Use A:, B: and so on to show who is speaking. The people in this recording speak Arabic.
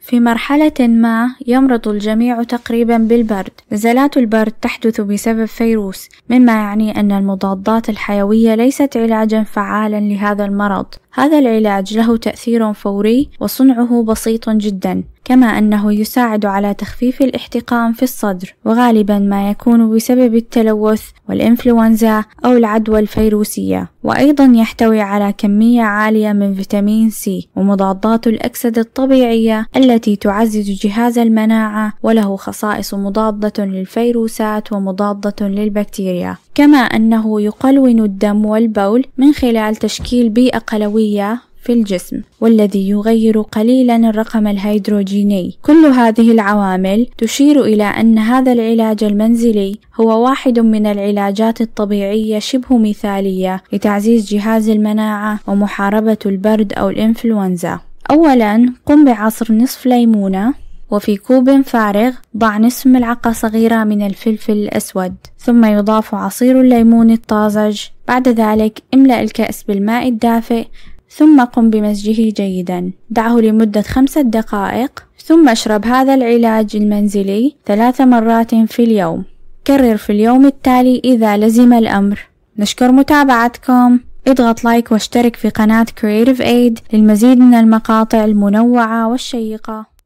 A: في مرحلة ما يمرض الجميع تقريبا بالبرد نزلات البرد تحدث بسبب فيروس مما يعني أن المضادات الحيوية ليست علاجا فعالا لهذا المرض هذا العلاج له تأثير فوري وصنعه بسيط جدا كما أنه يساعد على تخفيف الاحتقان في الصدر وغالبا ما يكون بسبب التلوث والإنفلونزا أو العدوى الفيروسية وأيضا يحتوي على كمية عالية من فيتامين سي ومضادات الأكسدة الطبيعية التي تعزز جهاز المناعة وله خصائص مضادة للفيروسات ومضادة للبكتيريا كما أنه يقلون الدم والبول من خلال تشكيل بيئة قلوية في الجسم والذي يغير قليلا الرقم الهيدروجيني كل هذه العوامل تشير إلى أن هذا العلاج المنزلي هو واحد من العلاجات الطبيعية شبه مثالية لتعزيز جهاز المناعة ومحاربة البرد أو الإنفلونزا أولا قم بعصر نصف ليمونة وفي كوب فارغ ضع نصف ملعقة صغيرة من الفلفل الأسود ثم يضاف عصير الليمون الطازج بعد ذلك املأ الكأس بالماء الدافئ ثم قم بمزجه جيدا دعه لمدة خمسة دقائق ثم اشرب هذا العلاج المنزلي ثلاث مرات في اليوم كرر في اليوم التالي إذا لزم الأمر نشكر متابعتكم اضغط لايك واشترك في قناة Creative Aid للمزيد من المقاطع المنوعة والشيقة